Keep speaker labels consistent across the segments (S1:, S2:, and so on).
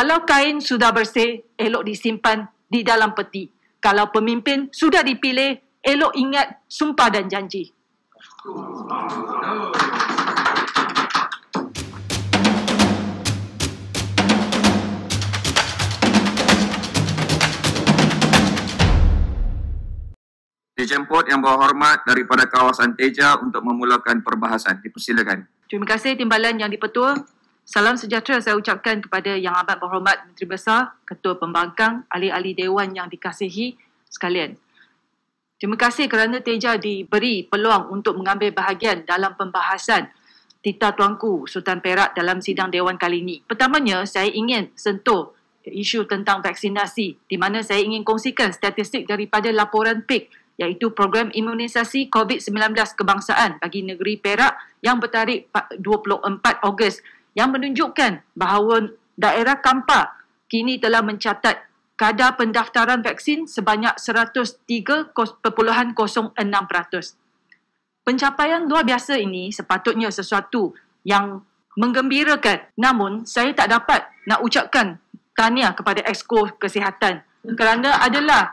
S1: Kalau kain sudah bersih, elok disimpan di dalam peti. Kalau pemimpin sudah dipilih, elok ingat sumpah dan janji. Dijemput yang berhormat daripada kawasan Teja untuk memulakan perbahasan. Dipersilakan. Terima kasih timbalan yang dipetua. Salam sejahtera saya ucapkan kepada Yang Amat Berhormat Menteri Besar, Ketua Pembangkang, Ahli-ahli Dewan yang dikasihi sekalian. Terima kasih kerana Teja diberi peluang untuk mengambil bahagian dalam pembahasan Tita Tuanku Sultan Perak dalam sidang Dewan kali ini. Pertamanya, saya ingin sentuh isu tentang vaksinasi di mana saya ingin kongsikan statistik daripada laporan PIK iaitu Program Imunisasi COVID-19 Kebangsaan bagi Negeri Perak yang bertarik 24 Ogos yang menunjukkan bahawa daerah kampa kini telah mencatat kadar pendaftaran vaksin sebanyak 103.06%. Pencapaian luar biasa ini sepatutnya sesuatu yang menggembirakan. Namun, saya tak dapat nak ucapkan tahniah kepada Exco Kesihatan kerana adalah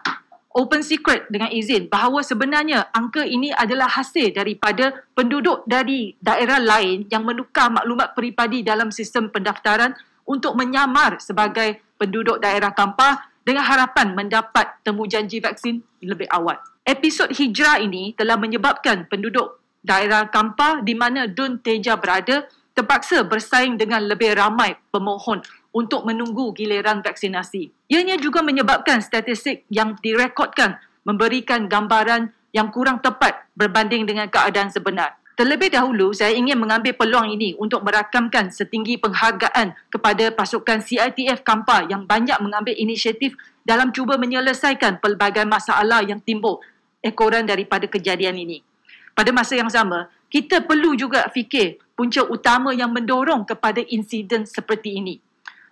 S1: open secret dengan izin bahawa sebenarnya angka ini adalah hasil daripada penduduk dari daerah lain yang menukar maklumat peribadi dalam sistem pendaftaran untuk menyamar sebagai penduduk daerah kampar dengan harapan mendapat temu janji vaksin lebih awal. Episod hijrah ini telah menyebabkan penduduk daerah kampar di mana Dun Teja berada terpaksa bersaing dengan lebih ramai pemohon untuk menunggu giliran vaksinasi. Ianya juga menyebabkan statistik yang direkodkan memberikan gambaran yang kurang tepat berbanding dengan keadaan sebenar. Terlebih dahulu, saya ingin mengambil peluang ini untuk merakamkan setinggi penghargaan kepada pasukan CITF Kampa yang banyak mengambil inisiatif dalam cuba menyelesaikan pelbagai masalah yang timbul ekoran daripada kejadian ini. Pada masa yang sama, kita perlu juga fikir punca utama yang mendorong kepada insiden seperti ini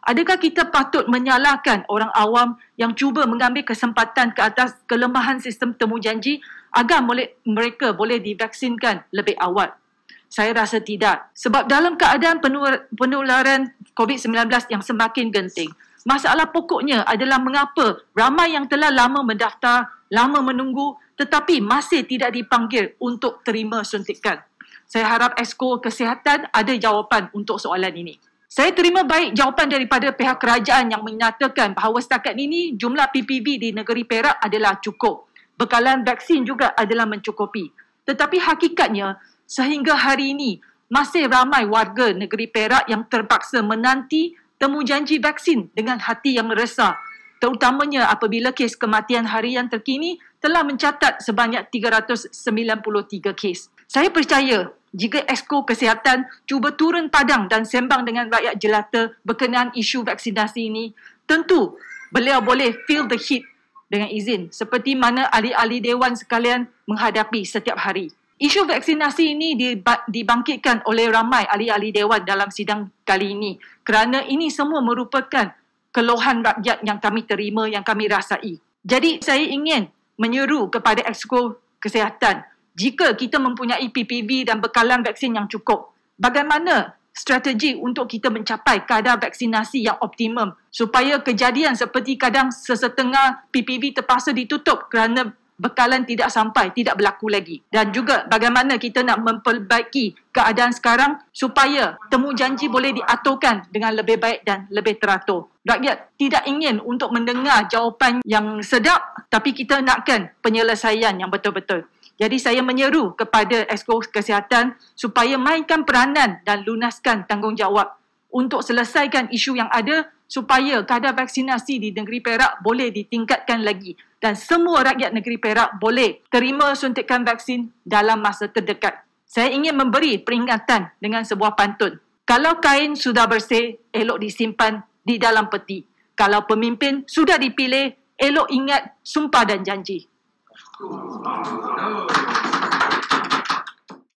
S1: adakah kita patut menyalahkan orang awam yang cuba mengambil kesempatan ke atas kelemahan sistem temu janji agar boleh, mereka boleh divaksinkan lebih awal? Saya rasa tidak. Sebab dalam keadaan penularan COVID-19 yang semakin genting, masalah pokoknya adalah mengapa ramai yang telah lama mendaftar, lama menunggu tetapi masih tidak dipanggil untuk terima suntikan. Saya harap Esko Kesihatan ada jawapan untuk soalan ini. Saya terima baik jawapan daripada pihak kerajaan yang menyatakan bahawa setakat ini jumlah PPV di negeri Perak adalah cukup. Bekalan vaksin juga adalah mencukupi. Tetapi hakikatnya, sehingga hari ini masih ramai warga negeri Perak yang terpaksa menanti temu janji vaksin dengan hati yang resah. Terutamanya apabila kes kematian harian terkini telah mencatat sebanyak 393 kes. Saya percaya jika Esko Kesihatan cuba turun padang dan sembang dengan rakyat jelata berkenaan isu vaksinasi ini, tentu beliau boleh feel the heat dengan izin seperti mana ahli-ahli dewan sekalian menghadapi setiap hari. Isu vaksinasi ini dibangkitkan oleh ramai ahli-ahli dewan dalam sidang kali ini kerana ini semua merupakan keluhan rakyat yang kami terima, yang kami rasai. Jadi saya ingin menyeru kepada Exco Kesehatan jika kita mempunyai PPV dan bekalan vaksin yang cukup, bagaimana strategi untuk kita mencapai kadar vaksinasi yang optimum supaya kejadian seperti kadang sesetengah PPV terpaksa ditutup kerana bekalan tidak sampai, tidak berlaku lagi. Dan juga bagaimana kita nak memperbaiki keadaan sekarang supaya temu janji boleh diaturkan dengan lebih baik dan lebih teratur rakyat tidak ingin untuk mendengar jawapan yang sedap tapi kita nakkan penyelesaian yang betul-betul. Jadi saya menyeru kepada Exco Kesihatan supaya mainkan peranan dan lunaskan tanggungjawab untuk selesaikan isu yang ada supaya kadar vaksinasi di negeri Perak boleh ditingkatkan lagi dan semua rakyat negeri Perak boleh terima suntikan vaksin dalam masa terdekat. Saya ingin memberi peringatan dengan sebuah pantun. Kalau kain sudah bersih, elok disimpan di dalam peti. Kalau pemimpin sudah dipilih, elok ingat sumpah dan janji. Oh,